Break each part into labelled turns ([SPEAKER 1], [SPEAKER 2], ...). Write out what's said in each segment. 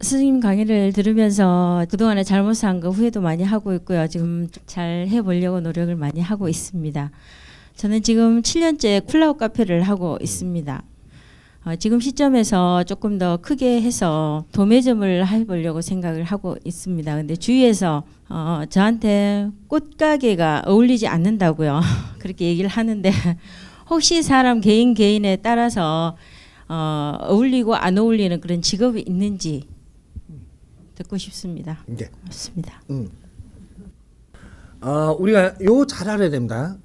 [SPEAKER 1] 스님 강의를 들으면서 그동안에 잘못 한거 그 후회도 많이 하고 있고요. 지금 잘 해보려고 노력을 많이 하고 있습니다. 저는 지금 7년째 쿨라우 카페를 하고 있습니다. 어, 지금 시점에서 조금 더 크게 해서 도매점을 해보려고 생각을 하고 있습니다. 근데 주위에서 어, 저한테 꽃가게가 어울리지 않는다고요. 그렇게 얘기를 하는데 혹시 사람 개인 개인에 따라서 어, 어울리고 안 어울리는 그런 직업이 있는지 듣고 싶습니다. 네. 맞습니다. 음. 어, 우리가 요잘 알아야 됩니다.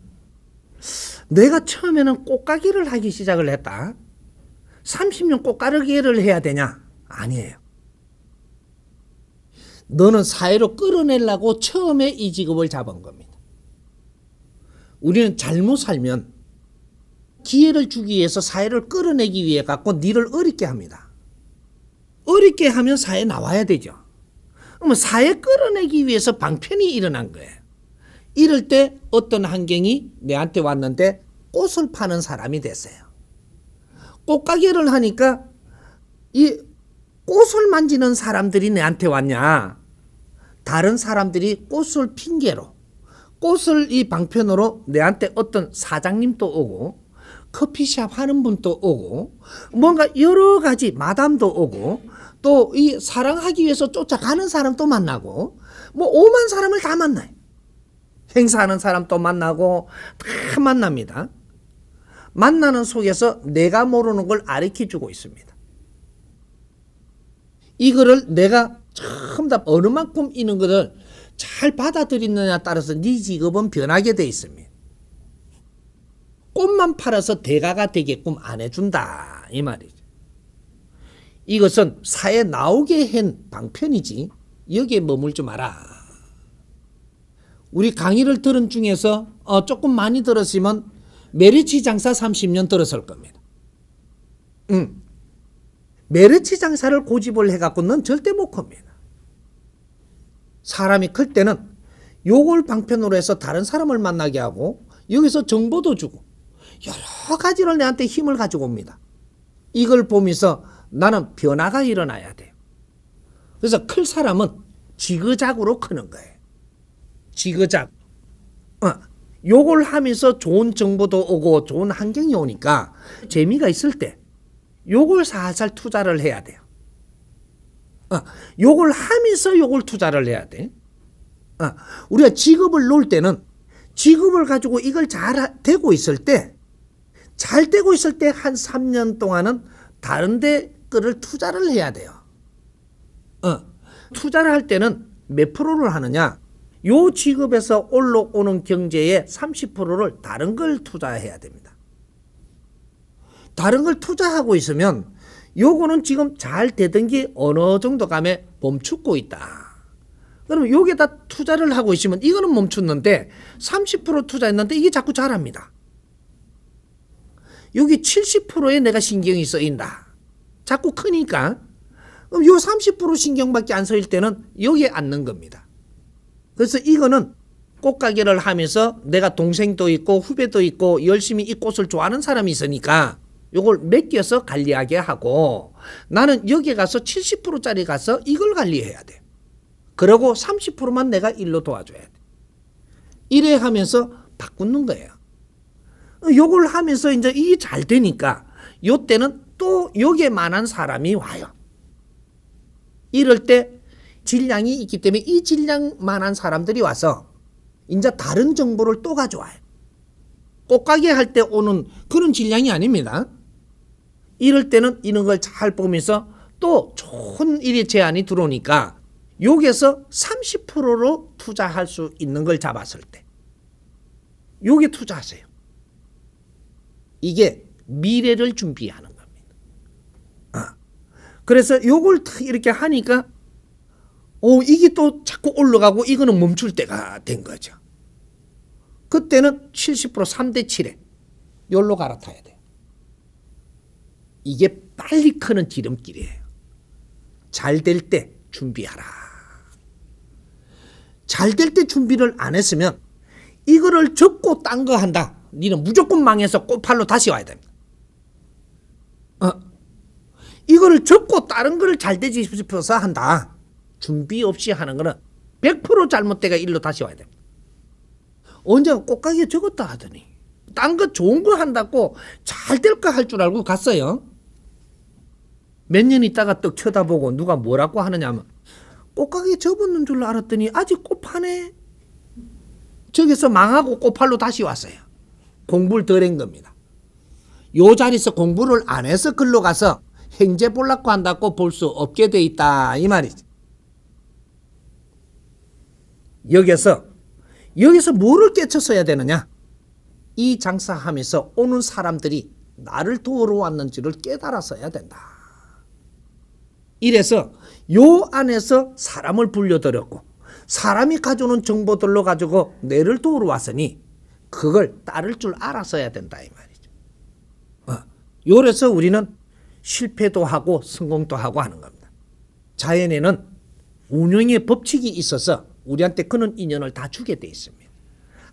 [SPEAKER 1] 내가 처음에는 꽃가기를 하기 시작을 했다. 30년 꽃가르기를 해야 되냐? 아니에요. 너는 사회로 끌어내려고 처음에 이 직업을 잡은 겁니다. 우리는 잘못 살면 기회를 주기 위해서 사회를 끌어내기 위해 갖고 니를 어렵게 합니다. 어렵게 하면 사회 나와야 되죠. 그러면 사회 끌어내기 위해서 방편이 일어난 거예요. 이럴 때 어떤 환경이 내한테 왔는데 꽃을 파는 사람이 됐어요. 꽃가게를 하니까 이 꽃을 만지는 사람들이 내한테 왔냐. 다른 사람들이 꽃을 핑계로 꽃을 이 방편으로 내한테 어떤 사장님도 오고 커피숍 하는 분도 오고 뭔가 여러 가지 마담도 오고 또이 사랑하기 위해서 쫓아가는 사람 도 만나고 뭐 오만 사람을 다 만나요. 행사하는 사람 도 만나고 다 만납니다. 만나는 속에서 내가 모르는 걸 아리키 주고 있습니다. 이거를 내가 처음 다 어느 만큼 있는 것을 잘 받아들이느냐 에 따라서 네 직업은 변하게 돼 있습니다. 꽃만 팔아서 대가가 되게끔 안 해준다 이 말이죠. 이것은 사회 나오게 한 방편이지 여기에 머물지 마라. 우리 강의를 들은 중에서 어, 조금 많이 들었으면 메르치 장사 30년 들었을 겁니다. 응. 메르치 장사를 고집을 해갖고는 절대 못 겁니다. 사람이 클 때는 요걸 방편으로 해서 다른 사람을 만나게 하고 여기서 정보도 주고 여러 가지를 내한테 힘을 가지고 옵니다. 이걸 보면서 나는 변화가 일어나야 돼요. 그래서 클 사람은 지그작으로 크는 거예요. 지그작. 어, 요걸 하면서 좋은 정보도 오고 좋은 환경이 오니까 재미가 있을 때 요걸 살살 투자를 해야 돼요. 어, 요걸 하면서 요걸 투자를 해야 돼. 어, 우리가 직업을 놓을 때는 직업을 가지고 이걸 잘 되고 있을 때, 잘 되고 있을 때 한 3년 동안은 다른데 것들 투자를 해야 돼요. 어, 투자를 할 때는 몇 프로를 하느냐? 요 직업에서 올라오는 경제의 30%를 다른 걸 투자해야 됩니다. 다른 걸 투자하고 있으면 요거는 지금 잘 되던 게 어느 정도 감에 멈추고 있다. 그럼 여기에다 투자를 하고 있으면 이거는 멈췄는데 30% 투자했는데 이게 자꾸 자랍니다. 여기 70%에 내가 신경이 쓰인다. 자꾸 크니까 그럼 요 30% 신경밖에 안 쓰일 때는 여기에 앉는 겁니다. 그래서 이거는 꽃가게를 하면서 내가 동생도 있고 후배도 있고 열심히 이 꽃을 좋아하는 사람이 있으니까 요걸 맡겨서 관리하게 하고 나는 여기에 가서 70%짜리 가서 이걸 관리해야 돼. 그러고 30%만 내가 일로 도와줘야 돼. 이래 하면서 바꾸는 거예요. 요걸 하면서 이제 이게 잘 되니까 요때는 요에만한 사람이 와요. 이럴 때 질량이 있기 때문에 이 질량만한 사람들이 와서 이제 다른 정보를 또 가져와요. 꽃가게 할 때 오는 그런 질량이 아닙니다. 이럴 때는 이런 걸 잘 보면서 또 좋은 일의 제안이 들어오니까 여기에서 30%로 투자할 수 있는 걸 잡았을 때 여기에 투자하세요. 이게 미래를 준비하는 그래서 요걸 이렇게 하니까 오 어, 이게 또 자꾸 올라가고 이거는 멈출 때가 된 거죠. 그때는 70% 3대 7에 열로 갈아타야 돼 이게 빨리 크는 기름길이에요. 잘 될 때 준비하라. 잘 될 때 준비를 안 했으면 이거를 접고 딴 거 한다. 니는 무조건 망해서 꽃팔로 다시 와야 됩니다. 이거를 접고 다른 거를 잘 되지 싶어서 한다. 준비 없이 하는 거는 100%잘못되가 일로 다시 와야 됩니다. 언제가 꽃가게 적었다 하더니 딴 거 좋은 거 한다고 잘될거할줄 알고 갔어요. 몇 년 있다가 떡 쳐다보고 누가 뭐라고 하느냐 하면 꽃가게 접었는 줄 알았더니 아직 꽃파네. 저기서 망하고 꽃팔로 다시 왔어요. 공부를 덜한 겁니다. 요 자리에서 공부를 안 해서 글로 가서 행제 볼라고 한다고 볼 수 없게 돼 있다 이 말이지. 여기서 여기서 뭐를 깨쳤어야 되느냐? 이 장사하면서 오는 사람들이 나를 도우러 왔는지를 깨달았어야 된다. 이래서 요 안에서 사람을 불려들였고 사람이 가져오는 정보들로 가지고 내를 도우러 왔으니 그걸 따를 줄 알았어야 된다 이 말이죠. 어. 요래서 우리는 실패도 하고 성공도 하고 하는 겁니다. 자연에는 운영의 법칙이 있어서 우리한테 그는 인연을 다 주게 돼 있습니다.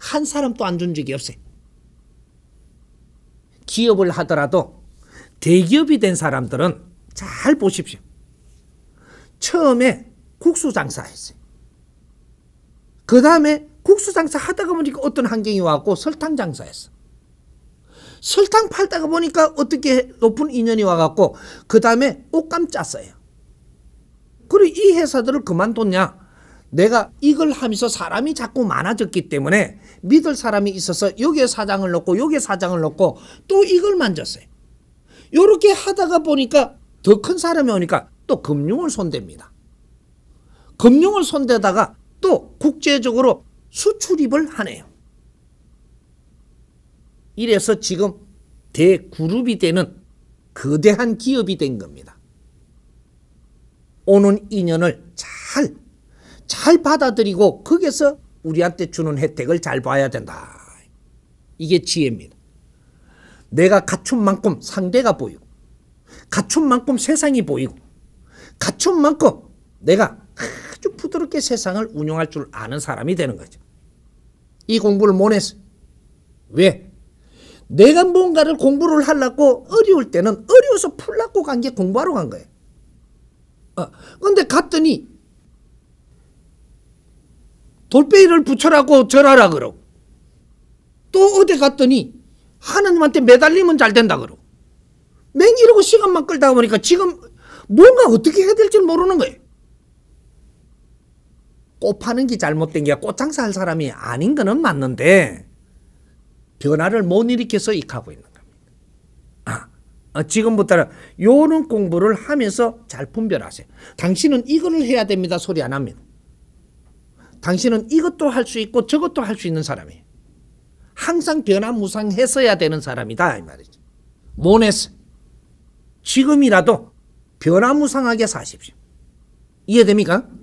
[SPEAKER 1] 한 사람도 안 준 적이 없어요. 기업을 하더라도 대기업이 된 사람들은 잘 보십시오. 처음에 국수 장사했어요. 그 다음에 국수 장사 하다가 보니까 어떤 환경이 와고 설탕 장사했어. 요 설탕 팔다가 보니까 어떻게 높은 인연이 와갖고 그 다음에 옷감 짰어요. 그리고 이 회사들을 그만뒀냐? 내가 이걸 하면서 사람이 자꾸 많아졌기 때문에 믿을 사람이 있어서 여기에 사장을 넣고 여기에 사장을 넣고 또 이걸 만졌어요. 요렇게 하다가 보니까 더 큰 사람이 오니까 또 금융을 손댑니다. 금융을 손대다가 또 국제적으로 수출입을 하네요. 이래서 지금 대그룹이 되는 거대한 기업이 된 겁니다. 오는 인연을 잘, 잘 받아들이고 거기서 우리한테 주는 혜택을 잘 봐야 된다. 이게 지혜입니다. 내가 갖춘 만큼 상대가 보이고 갖춘 만큼 세상이 보이고 갖춘 만큼 내가 아주 부드럽게 세상을 운용할 줄 아는 사람이 되는 거죠. 이 공부를 못했어. 왜? 내가 뭔가를 공부를 하려고 어려울 때는 어려워서 풀라고 간 게 공부하러 간 거예요. 그런데 어, 갔더니 돌베이를 붙여라고 절하라 그러고 또 어디 갔더니 하느님한테 매달리면 잘 된다 그러고 맹 이러고 시간만 끌다 보니까 지금 뭔가 어떻게 해야 될지 모르는 거예요. 꽃 파는 게 잘못된 게 꽃장사 할 사람이 아닌 거는 맞는데 변화를 못 일으켜서 익하고 있는 겁니다. 아, 어, 지금부터는 요런 공부를 하면서 잘 분별하세요. 당신은 이거를 해야 됩니다 소리 안 합니다. 당신은 이것도 할 수 있고 저것도 할 수 있는 사람이에요. 항상 변화무상했어야 되는 사람이다 이 말이죠. 모네스 지금이라도 변화무상하게 사십시오. 이해됩니까?